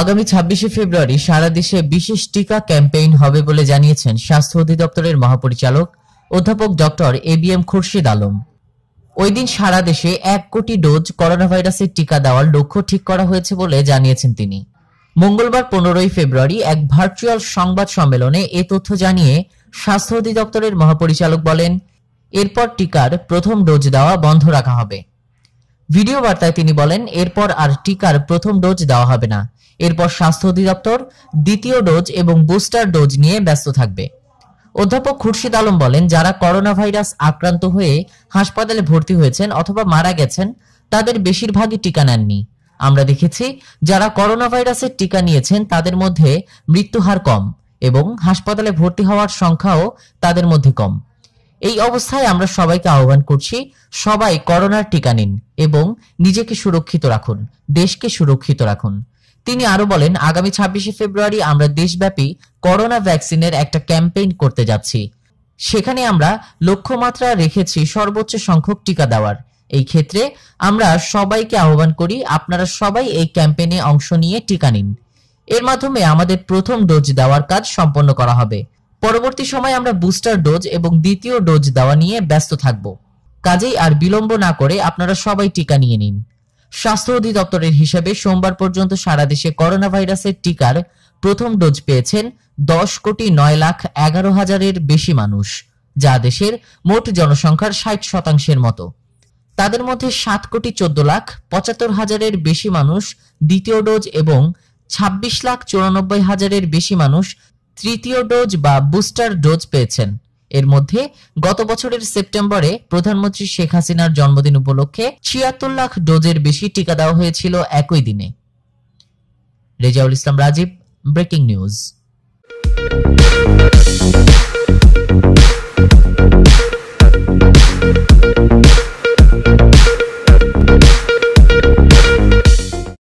আগামী ছাব্বিশে ফেব্রুয়ারি সারা দেশে বিশেষ টিকা ক্যাম্পেইন হবে বলে জানিয়েছেন স্বাস্থ্য অধিদপ্তরের মহাপরিচালক অধ্যাপক doctor A B M Khurshid Alam ওই দিন সারা দেশে এক কোটি ডোজ করোনা ভাইরাসের টিকা দেওয়ার লক্ষ্য ঠিক করা হয়েছে বলে জানিয়েছেন তিনি মঙ্গলবার পনেরোই ফেব্রুয়ারি এক ভার্চুয়াল সংবাদ সম্মেলনে এ তথ্য জানিয়ে স্বাস্থ্য অধিদপ্তরের মহাপরিচালক বলেন এরপর টিকার প্রথম ডোজ দেওয়া বন্ধ রাখা হবে ভিডিও বার্তায় তিনি বলেন এরপর আর টিকার প্রথম ডোজ দেওয়া হবে না এরপর স্বাস্থ্য অধিদপ্তর দ্বিতীয় ডোজ এবং বুস্টার ডোজ নিয়ে ব্যস্ত থাকবে অধ্যাপক খুরশিদ আলম বলেন যারা করোনা ভাইরাস আক্রান্ত হয়ে হাসপাতালে ভর্তি হয়েছেন অথবা মারা গেছেন তাদের বেশিরভাগই টিকা নেননি আমরা দেখেছি যারা করোনা ভাইরাসের টিকা নিয়েছেন তাদের মধ্যে মৃত্যুহার কম এবং হাসপাতালে ভর্তি হওয়ার সংখ্যাও তাদের মধ্যে কম এই অবস্থায় আমরা সবাইকে আহ্বান করছি সবাই করোনার টিকা নিন এবং নিজেকে সুরক্ষিত রাখুন দেশকে সুরক্ষিত রাখুন তিনি আরো বলেন আগামী ছাব্বিশে ফেব্রুয়ারি আমরা দেশব্যাপী করোনা ভ্যাকসিনের একটা ক্যাম্পেইন করতে যাচ্ছি সেখানে আমরা লক্ষ্যমাত্রা রেখেছি সর্বোচ্চ সংখ্যক টিকা দেওয়ার এই ক্ষেত্রে আমরা সবাইকে আহ্বান করি আপনারা সবাই এই ক্যাম্পেইনে অংশ নিয়ে টিকা নিন এর মাধ্যমে আমাদের প্রথম ডোজ দেওয়ার কাজ সম্পন্ন করা হবে পরবর্তী সময়ে আমরা বুস্টার ডোজ এবং দ্বিতীয় ডোজ দেওয়া নিয়ে ব্যস্ত থাকব কাজেই আর বিলম্ব না করে আপনারা সবাই টিকা নিয়ে নিন স্বাস্থ্য অধিদপ্তরের হিসাবে সোমবার পর্যন্ত সারা দেশে করোনা ভাইরাসের টিকার প্রথম ডোজ পেয়েছেন দশ কোটি নয় লাখ এগারো হাজারের বেশি মানুষ যা দেশের মোট জনসংখ্যার ষাট শতাংশের মতো তাদের মধ্যে সাত কোটি চোদ্দ লাখ পঁচাত্তর হাজারের বেশি মানুষ দ্বিতীয় ডোজ এবং ছাব্বিশ লাখ চুরানব্বই হাজারের বেশি মানুষ তৃতীয় ডোজ বা বুস্টার ডোজ পেয়েছেন এর মধ্যে গত বছরের সেপ্টেম্বরে প্রধানমন্ত্রী শেখ হাসিনার জন্মদিন উপলক্ষে ছিয়াত্তর লাখ ডোজের বেশি টিকা দেওয়া হয়েছিল একই দিনে রেজাউল ইসলাম রাজীব ব্রেকিং নিউজ